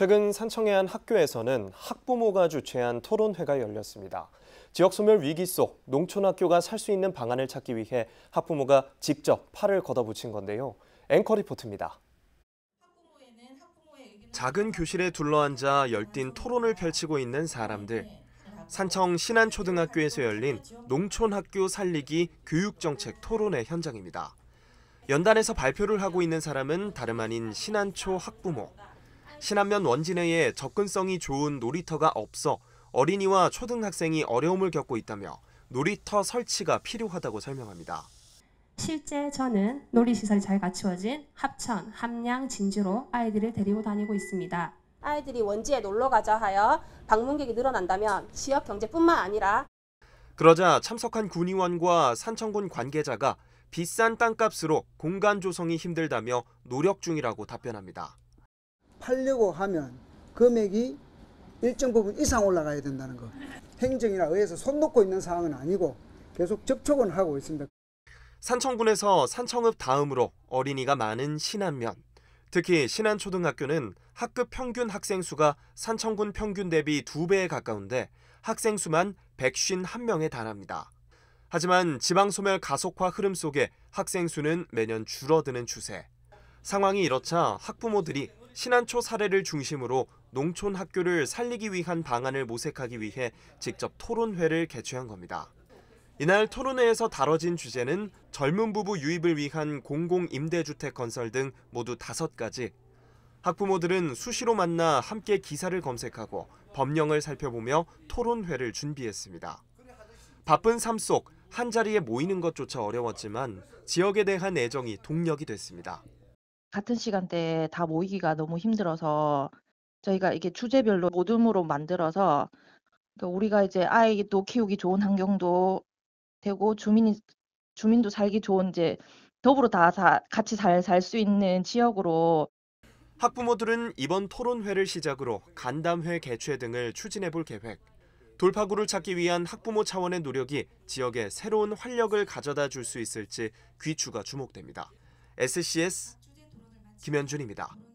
최근 산청의 한 학교에서는 학부모가 주최한 토론회가 열렸습니다. 지역 소멸 위기 속 농촌 학교가 살 수 있는 방안을 찾기 위해 학부모가 직접 팔을 걷어붙인 건데요. 앵커 리포트입니다. 작은 교실에 둘러앉아 열띤 토론을 펼치고 있는 사람들. 산청 신안초등학교에서 열린 농촌학교 살리기 교육정책 토론회 현장입니다. 연단에서 발표를 하고 있는 사람은 다름 아닌 신안초 학부모. 신안면 원진회에 접근성이 좋은 놀이터가 없어 어린이와 초등학생이 어려움을 겪고 있다며 놀이터 설치가 필요하다고 설명합니다. 실제 저는 놀이시설이 잘 갖추어진 합천, 함양, 진주로 아이들을 데리고 다니고 있습니다. 아이들이 원지에 놀러가자 하여 방문객이 늘어난다면 지역 경제뿐만 아니라 그러자 참석한 군의원과 산청군 관계자가 비싼 땅값으로 공간 조성이 힘들다며 노력 중이라고 답변합니다. 하려고 하면 금액이 일정 부분 이상 올라가야 된다는 거. 행정이나 의회서손 놓고 있는 상황은 아니고 계속 접촉은 하고 있습니다. 산청군에서 산청읍 다음으로 어린이가 많은 신안면. 특히 신안초등학교는 학급 평균 학생 수가 산청군 평균 대비 2배에 가까운데 학생 수만 151명에 달합니다. 하지만 지방소멸 가속화 흐름 속에 학생 수는 매년 줄어드는 추세. 상황이 이렇자 학부모들이 신한초 사례를 중심으로 농촌 학교를 살리기 위한 방안을 모색하기 위해 직접 토론회를 개최한 겁니다. 이날 토론회에서 다뤄진 주제는 젊은 부부 유입을 위한 공공 임대주택 건설 등 모두 다섯 가지. 학부모들은 수시로 만나 함께 기사를 검색하고 법령을 살펴보며 토론회를 준비했습니다. 바쁜 삶 속 한자리에 모이는 것조차 어려웠지만 지역에 대한 애정이 동력이 됐습니다. 같은 시간대에 다 모이기가 너무 힘들어서 저희가 이게 주제별로 모둠으로 만들어서 우리가 이제 아이도 키우기 좋은 환경도 되고 주민이 주민도 살기 좋은 이제 더불어 다, 다 같이 잘 살 수 있는 지역으로 학부모들은 이번 토론회를 시작으로 간담회 개최 등을 추진해 볼 계획. 돌파구를 찾기 위한 학부모 차원의 노력이 지역에 새로운 활력을 가져다 줄 수 있을지 귀추가 주목됩니다. SCS 김현준입니다.